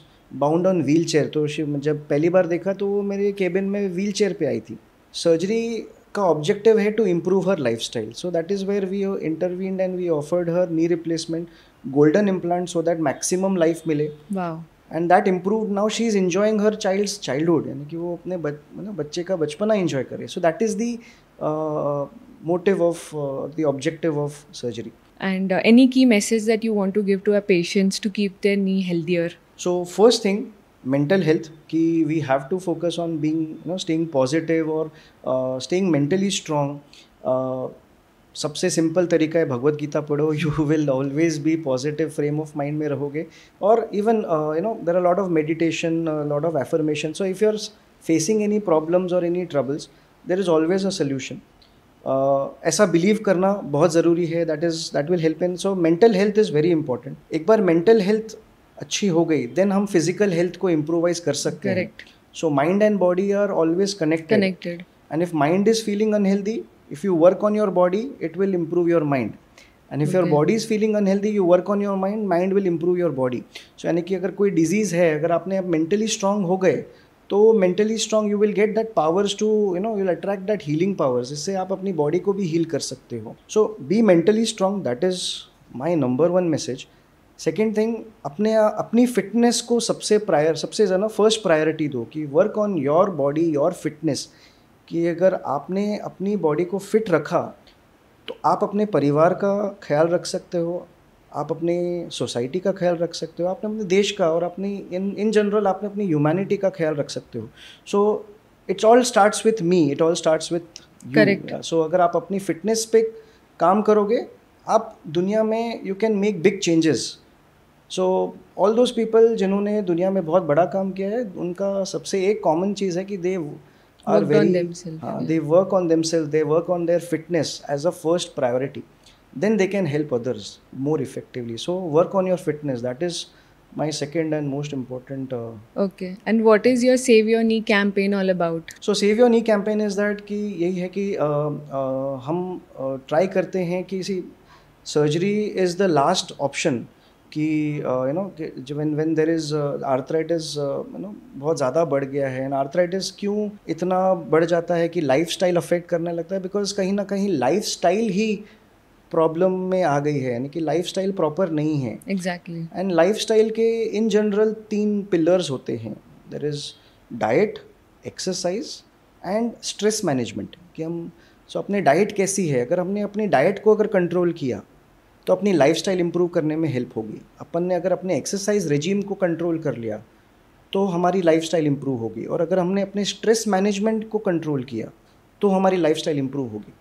bound on wheel chair तो she जब पहली बार देखा तो वो मेरे cabin में wheel chair पर आई थी सर्जरी का ऑब्जेक्टिव है to improve her life style so that is where we intervened and we offered her knee replacement golden implant so that maximum life मिले and that improve now she is enjoying her child childhood यानी कि वो अपने मतलब बच्चे का बचपना enjoy करे so that is the motive of the objective of surgery and any key message that you want to give to a patients to keep their knee healthier so first thing mental health कि we have to focus on being you know staying positive और staying mentally mentally uh, सबसे simple तरीका है भगवत गीता पढ़ो you will always be positive frame of mind में रहोगे और even you know there are lot of meditation lot of affirmation so if you are facing any problems और any troubles there is always a solution ऐसा believe करना बहुत ज़रूरी है that is that will help in so mental health is very important एक बार mental health अच्छी हो गई देन हम फिजिकल हेल्थ को इम्प्रोवाइज कर सकते हैं so mind and body are always connected connected and if mind is feeling unhealthy if you work on your body it will improve your mind and if your body is feeling unhealthy you work on your mind mind will improve your body so यानी कि अगर कोई disease है अगर आपने आप mentally strong हो गए तो mentally strong you will get that powers to you know you attract that healing powers इससे आप अपनी बॉडी को भी हील कर सकते हो so be mentally strong that is my number one message second thing अपने अपनी फिटनेस को सबसे प्रायर सबसे ज़्यादा फर्स्ट प्रायोरिटी दो कि work on your body your fitness कि अगर आपने अपनी बॉडी को फिट रखा तो आप अपने परिवार का ख्याल रख सकते हो आप अपने सोसाइटी का ख्याल रख सकते हो आपने अपने देश का और अपनी इन इन जनरल आपने अपनी ह्यूमैनिटी का ख्याल रख सकते हो so it's all starts with me it all starts with correct so अगर आप अपनी फिटनेस पे काम करोगे आप दुनिया में you can make big changes so all those people जिन्होंने दुनिया में बहुत बड़ा काम किया है उनका सबसे एक कॉमन चीज़ है कि they are very they work on them self they work on their fitness as a first priority then they can help others more effectively so work on your fitness that is my second and most important uh, okay and what is your save your knee campaign all about so save your knee campaign is that कि यही है कि uh, uh, हम try uh, करते हैं कि see surgery is the last option कि you know जब when there is arthritis you know बहुत ज़्यादा बढ़ गया है एंड आर्थराइटिस क्यों इतना बढ़ जाता है कि लाइफ स्टाइल अफेक्ट करने लगता है बिकॉज कहीं ना कहीं लाइफ स्टाइल ही प्रॉब्लम में आ गई है यानी कि लाइफ स्टाइल प्रॉपर नहीं है एग्जैक्टली एंड लाइफ स्टाइल के इन जनरल तीन पिलर्स होते हैं there is diet exercise and stress management कि हम सो so, अपनी डाइट कैसी है अगर हमने अपनी डाइट को अगर कंट्रोल किया तो अपनी लाइफ स्टाइल इम्प्रूव करने में हेल्प होगी अपन ने अगर अपने एक्सरसाइज रेजीम को कंट्रोल कर लिया तो हमारी लाइफ स्टाइल इम्प्रूव होगी और अगर हमने अपने स्ट्रेस मैनेजमेंट को कंट्रोल किया तो हमारी लाइफ स्टाइल इम्प्रूव होगी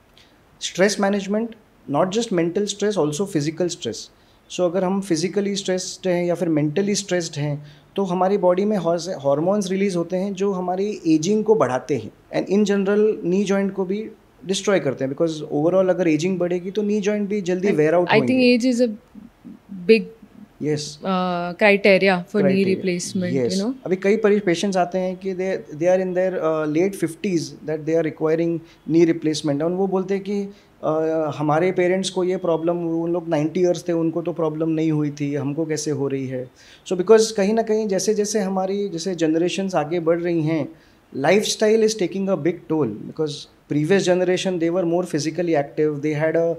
stress management not just mental stress also physical stress so अगर हम फिजिकली स्ट्रेस्ड हैं या फिर मेंटली स्ट्रेस्ड हैं तो हमारी बॉडी में हॉर्मोन्स रिलीज होते हैं जो हमारी एजिंग को बढ़ाते हैं and in general knee joint को भी डिस्ट्रॉय करते हैं बिकॉज ओवरऑल अगर एजिंग बढ़ेगी तो नी जॉइंट भी जल्दी wear out I think age is a big yes criteria for knee replacement you know अभी कई परी पेशेंट्स आते हैं कि they they are in their late fifties that they are requiring knee replacement और वो बोलते हैं कि Uh, हमारे पेरेंट्स को ये प्रॉब्लम उन लोग नाइन्टी ईयर्स थे उनको तो प्रॉब्लम नहीं हुई थी हमको कैसे हो रही है सो बिकॉज़ कहीं ना कहीं जैसे जैसे हमारी जैसे जनरेशन्स आगे बढ़ रही हैं life style is taking a big toll because previous generation they were more physically active they had a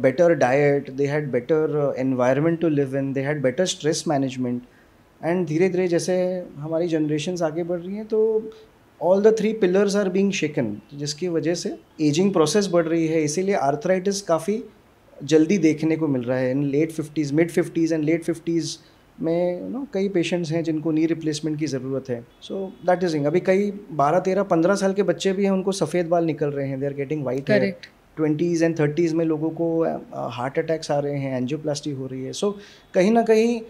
better diet they had better environment to live in they had better stress management and धीरे धीरे जैसे हमारी generation आगे बढ़ रही हैं तो all the three pillars are being shaken जिसकी वजह से एजिंग प्रोसेस बढ़ रही है इसीलिए आर्थराइटिस काफ़ी जल्दी देखने को मिल रहा है in late fifties mid fifties and late fifties में यू नो कई पेशेंट्स हैं जिनको नी रिप्लेसमेंट की ज़रूरत है सो दैट इज इंग अभी कई बारह तेरह पंद्रह साल के बच्चे भी हैं उनको सफ़ेद बाल निकल रहे हैं दे आर गेटिंग वाइट है ट्वेंटीज़ एंड थर्टीज़ में लोगों को हार्ट uh, अटैक्स आ रहे हैं एनजियोप्लास्टी हो रही है सो कहीं ना कहीं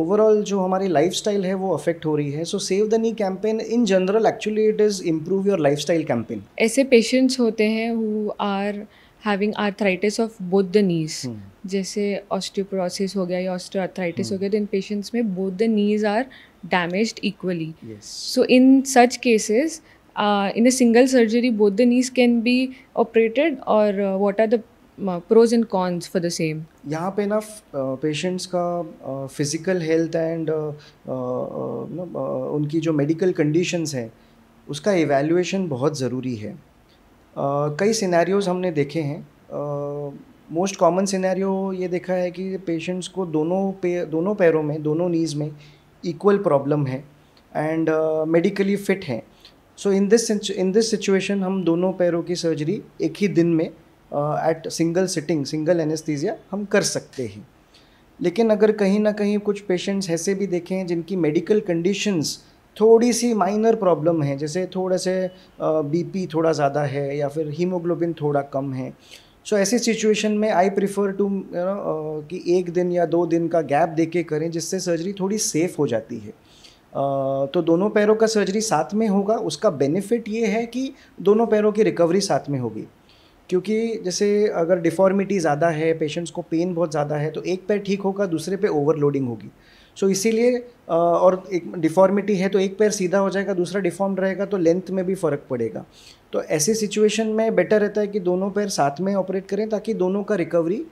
ओवरऑल uh, जो हमारी लाइफ है वो अफेक्ट हो रही है so save the knee campaign in general actually it is improve your lifestyle campaign ऐसे पेशेंट्स होते हैं who are having arthritis of both the knees जैसे ऑस्टियोपोरोसिस हो गया या ऑस्टियोआर्थराइटिस हो हम्म। गया तो इन पेशेंट्स में both the knees are damage equally so in such cases in a single surgery both the knees can be operated और what are the pros and cons for the same यहाँ पे ना patients uh, का physical health and उनकी जो medical conditions हैं उसका evaluation बहुत ज़रूरी है uh, कई सिनेरियोज हमने देखे हैं uh, मोस्ट कॉमन सिनेरियो ये देखा है कि पेशेंट्स को दोनों पे दोनों पैरों में दोनों नीज़ में इक्वल प्रॉब्लम है एंड मेडिकली फिट हैं so in this in this situation हम दोनों पैरों की सर्जरी एक ही दिन में at single sitting single anesthesia हम कर सकते हैं लेकिन अगर कहीं ना कहीं कुछ पेशेंट्स ऐसे भी देखे हैं जिनकी मेडिकल कंडीशंस थोड़ी सी माइनर प्रॉब्लम है जैसे थोड़े से बीपी uh, थोड़ा ज़्यादा है या फिर हीमोग्लोबिन थोड़ा कम है सो ऐसी सिचुएशन में I prefer to you know कि एक दिन या दो दिन का गैप दे के करें जिससे सर्जरी थोड़ी सेफ़ हो जाती है uh, तो दोनों पैरों का सर्जरी साथ में होगा उसका बेनिफिट ये है कि दोनों पैरों की रिकवरी साथ में होगी क्योंकि जैसे अगर डिफॉर्मिटी ज़्यादा है पेशेंट्स को पेन बहुत ज़्यादा है तो एक पैर ठीक होगा दूसरे पे ओवरलोडिंग होगी सो इसीलिए और एक डिफॉर्मिटी है तो एक पैर सीधा हो जाएगा दूसरा डिफॉर्म रहेगा तो लेंथ में भी फ़र्क पड़ेगा तो ऐसी सिचुएशन में बेटर रहता है कि दोनों पैर साथ में ऑपरेट करें ताकि दोनों का रिकवरी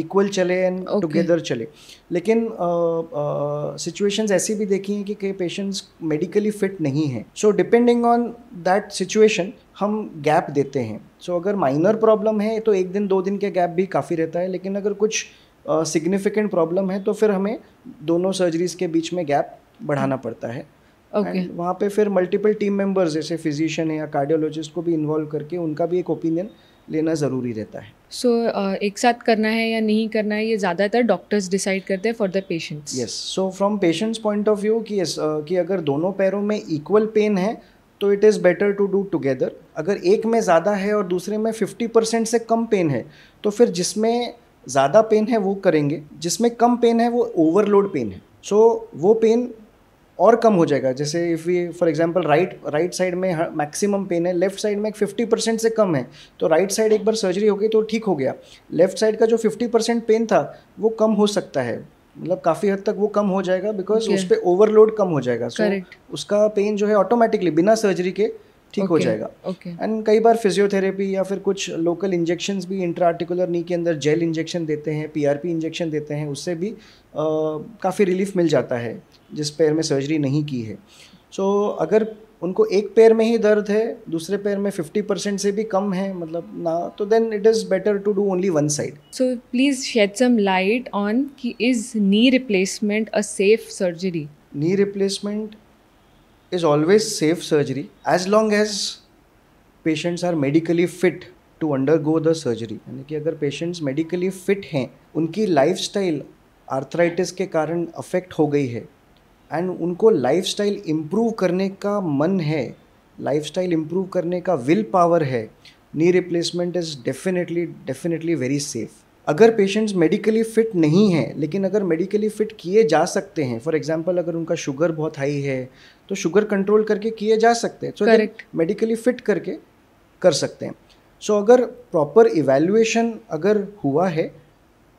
इक्वल चले एंड टुगेदर चले लेकिन सिचुएशंस ऐसी भी देखी हैं कि कई पेशेंट्स मेडिकली फिट नहीं हैं so depending on that situation हम गैप देते हैं सो so, अगर माइनर प्रॉब्लम है तो एक दिन दो दिन के गैप भी काफ़ी रहता है लेकिन अगर कुछ uh, सिग्निफिकेंट प्रॉब्लम है तो फिर हमें दोनों सर्जरीज के बीच में गैप बढ़ाना पड़ता है okay. वहाँ पे फिर मल्टीपल टीम मेंबर्स जैसे फिजिशियन है या कार्डियोलॉजिस्ट को भी इन्वॉल्व करके उनका भी एक ओपिनियन लेना ज़रूरी रहता है सो so, uh, एक साथ करना है या नहीं करना है ये ज़्यादातर डॉक्टर्स डिसाइड करते हैं for the patients yes so from patients point of view कि यस कि अगर दोनों पैरों में इक्वल पेन है तो it is better to do together अगर एक में ज़्यादा है और दूसरे में फिफ्टी परसेंट से कम पेन है तो फिर जिसमें ज़्यादा पेन है वो करेंगे जिसमें कम पेन है वो ओवरलोड पेन है सो so, वो पेन और कम हो जाएगा जैसे इफ़ ये for example right right side में मैक्सिमम पेन है लेफ्ट साइड में फिफ्टी परसेंट से कम है तो राइट साइड एक बार सर्जरी हो गई तो ठीक हो गया लेफ्ट साइड का जो फिफ्टी परसेंट पेन था वो कम हो सकता है मतलब काफ़ी हद तक वो कम हो जाएगा बिकॉज okay. उस पर ओवरलोड कम हो जाएगा सो so, उसका पेन जो है ऑटोमेटिकली बिना सर्जरी के ठीक okay, हो जाएगा एंड okay. कई बार फिजियोथेरेपी या फिर कुछ लोकल इंजेक्शन भी इंट्रा आर्टिकुलर नी के अंदर जेल इंजेक्शन देते हैं पीआरपी इंजेक्शन देते हैं उससे भी काफ़ी रिलीफ मिल जाता है जिस पैर में सर्जरी नहीं की है सो so, अगर उनको एक पैर में ही दर्द है दूसरे पैर में फिफ्टी परसेंट से भी कम है मतलब ना तो then it is better to do only one side so please shed some light on कि is knee replacement a safe surgery knee replacement is always safe surgery as long as patients are medically fit to undergo the surgery यानी कि अगर patients medically fit हैं उनकी life style arthritis के कारण affect हो गई है एंड उनको लाइफ स्टाइल इम्प्रूव करने का मन है लाइफ स्टाइल इम्प्रूव करने का विल पावर है knee replacement is definitely definitely very safe अगर पेशेंट्स मेडिकली फिट नहीं हैं लेकिन अगर मेडिकली फिट किए जा सकते हैं फॉर एग्जाम्पल अगर उनका शुगर बहुत हाई है तो शुगर कंट्रोल करके किए जा सकते हैं सो मेडिकली फिट करके कर सकते हैं सो so, अगर प्रॉपर इवेल्युएशन अगर हुआ है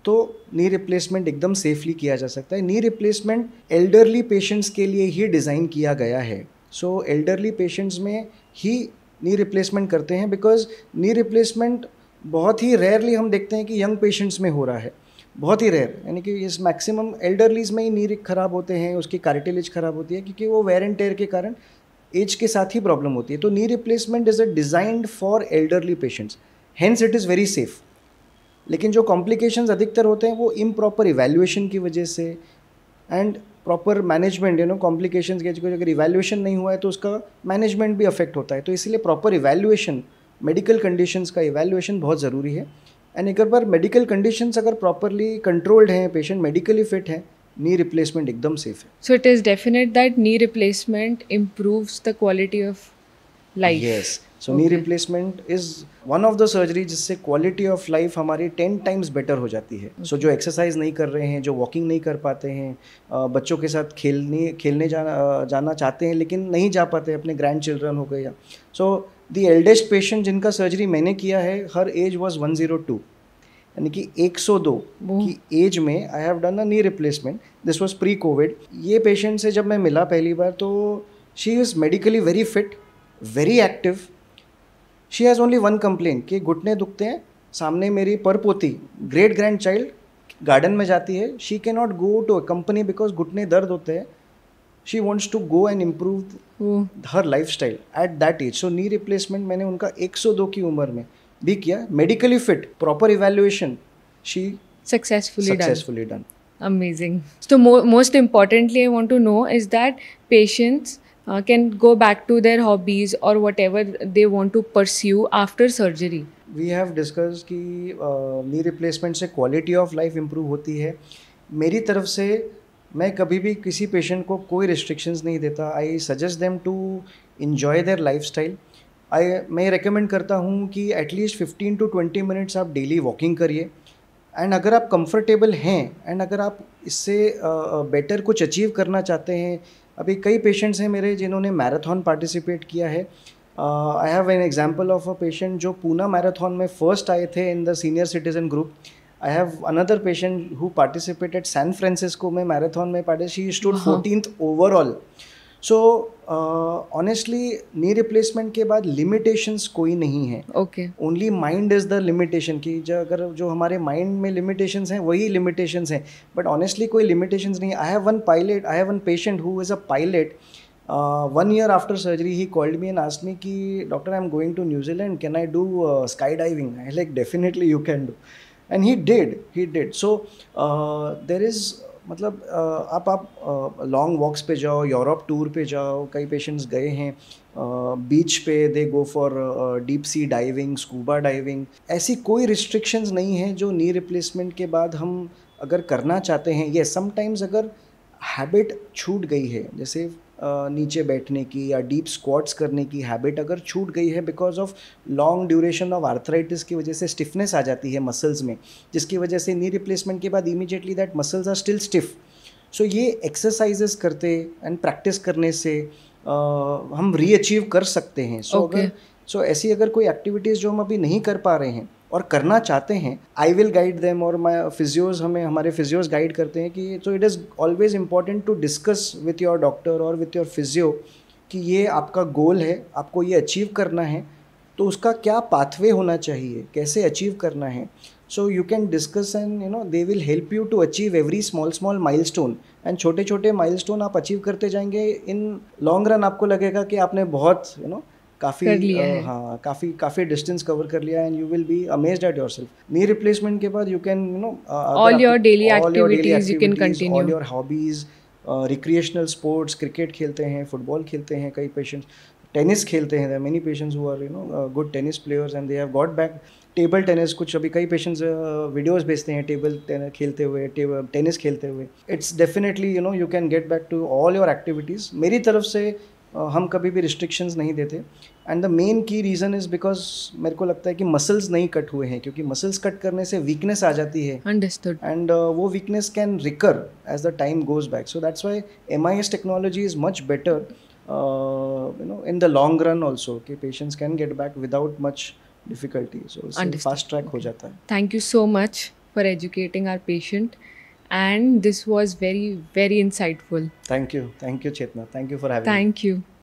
तो नी रिप्लेसमेंट एकदम सेफली किया जा सकता है नी रिप्लेसमेंट एल्डरली पेशेंट्स के लिए ही डिज़ाइन किया गया है सो एल्डरली पेशेंट्स में ही नी रिप्लेसमेंट करते हैं बिकॉज नी रिप्लेसमेंट बहुत ही रेयरली हम देखते हैं कि यंग पेशेंट्स में हो रहा है बहुत ही रेयर यानी कि इस मैक्सिमम एल्डरलीज में ही नीर खराब होते हैं उसकी कार्टिलेज खराब होती है क्योंकि वो वेयर एंड टेयर के कारण एज के साथ ही प्रॉब्लम होती है तो knee replacement is a designed for elderly patients hence it is very safe लेकिन जो कॉम्प्लिकेशन अधिकतर होते हैं वो इम प्रॉपर इवेल्युएशन की वजह से and proper management you know complication के अगर इवेल्यूएशन नहीं हुआ है तो उसका मैनेजमेंट भी अफेक्ट होता है तो इसलिए प्रॉपर इवेल्युएशन मेडिकल कंडीशन का इवेल्यूएशन बहुत ज़रूरी है एंड एक बार मेडिकल कंडीशन अगर प्रॉपरली कंट्रोल्ड हैं पेशेंट मेडिकली फिट है नी रिप्लेसमेंट एकदम सेफ है so it is definite that knee replacement improves the quality of life yes so knee replacement is one of the surgery जिससे quality of life हमारी ten times better हो जाती है so okay. so, जो exercise नहीं कर रहे हैं जो वॉकिंग नहीं कर पाते हैं बच्चों के साथ खेलने खेलने जा, जाना चाहते हैं लेकिन नहीं जा पाते अपने ग्रैंड चिल्ड्रन हो गए या so so, the eldest patient जिनका सर्जरी मैंने किया है her age was one zero two यानी कि 102 की एज में I have done a knee replacement this was pre covid ये पेशेंट से जब मैं मिला पहली बार तो she is medically very fit very active she has only one complain कि घुटने दुखते हैं सामने मेरी परपोती ग्रेट ग्रैंड चाइल्ड गार्डन में जाती है she can not go to a company because घुटने दर्द होते हैं she wants to go and improve her life lifestyle at that age so knee replacement मैंने उनका 102 की उम्र में भी किया medically fit proper evaluation she successfully successfully done amazing so most importantly I want to know is that patients can go back to their hobbies और whatever they want to pursue after surgery we have discuss की knee replacement से quality of life improve होती है मेरी तरफ से मैं कभी भी किसी पेशेंट को कोई रिस्ट्रिक्शंस नहीं देता I suggest them to enjoy their lifestyle I मैं रिकमेंड करता हूँ कि at least fifteen to twenty minutes आप डेली वॉकिंग करिए एंड अगर आप कंफर्टेबल हैं एंड अगर आप इससे बेटर कुछ अचीव करना चाहते हैं अभी कई पेशेंट्स हैं मेरे जिन्होंने मैराथन पार्टिसिपेट किया है I have an example of a patient जो पूना मैराथन में फर्स्ट आए थे in the senior citizen group I have another patient who participated San Francisco में मैराथन में participate she stood fourteen overall so honestly knee replacement के बाद limitations कोई नहीं है okay only mind is the limitation कि जो अगर जो हमारे माइंड में लिमिटेशंस हैं वही लिमिटेशंस हैं बट ऑनेस्टली कोई लिमिटेशंस नहीं I have one pilot I have one patient who is a pilot one year after surgery he called me and ask me कि doctor I am going to New Zealand can I do skydiving I like definitely you can do and he did he did so there is मतलब uh, आप आप long uh, वॉक्स पे जाओ Europe tour पे जाओ कई patients गए हैं बीच uh, पे they go for deep sea diving scuba diving ऐसी कोई रिस्ट्रिक्शंस नहीं है जो नी रिप्लेसमेंट के बाद हम अगर करना चाहते हैं ये समटाइम्स अगर हैबिट छूट गई है जैसे नीचे बैठने की या डीप स्क्वाट्स करने की हैबिट अगर छूट गई है because of long duration of arthritis की वजह से स्टिफनेस आ जाती है मसल्स में जिसकी वजह से नी रिप्लेसमेंट के बाद immediately that muscles are still stiff so ये एक्सरसाइजेस करते एंड प्रैक्टिस करने से आ, हम रीअचीव कर सकते हैं सो so, okay. अगर सो so, ऐसी अगर कोई एक्टिविटीज़ जो हम अभी नहीं कर पा रहे हैं और करना चाहते हैं आई विल गाइड देम और माई फिजियोज हमें हमारे फिजियोज गाइड करते हैं कि so it is always important to discuss with your doctor और विथ योर फिजियो कि ये आपका गोल है आपको ये अचीव करना है तो उसका क्या पाथवे होना चाहिए कैसे अचीव करना है so you can discuss and you know they will help you to achieve every small small milestone and छोटे छोटे माइल स्टोन आप अचीव करते जाएंगे इन लॉन्ग रन आपको लगेगा कि आपने बहुत यू you नो know, काफ़ी हाँ काफ़ी काफ़ी डिस्टेंस कवर कर लिया and you will be amazed at yourself knee replacement के बाद you can you know all your daily activities you can continue all your hobbies recreational sports cricket खेलते हैं फुटबॉल खेलते हैं कई पेशेंट्स टेनिस खेलते हैं many patients who are you know good tennis players and they have got back table tennis कुछ अभी कई पेशेंट्स वीडियोस भेजते हैं टेबल खेलते हुए टेनिस खेलते हुए it's definitely you know you can get back to all your activities मेरी तरफ से हम कभी भी रिस्ट्रिक्शंस नहीं देते एंड द मेन की रीज़न इज़ बिकॉज मेरे को लगता है कि मसल्स नहीं कट हुए हैं क्योंकि मसल्स कट करने से वीकनेस आ जाती है अंडरस्टूड एंड वो weakness can recur as the time goes back so that's why M I S technology is much better you know in the long run also कि patients can get back without much difficulty so fast track हो जाता है thank you so much for educating our patient and this was very very insightful thank you thank you chetna thank you for having thank me thank you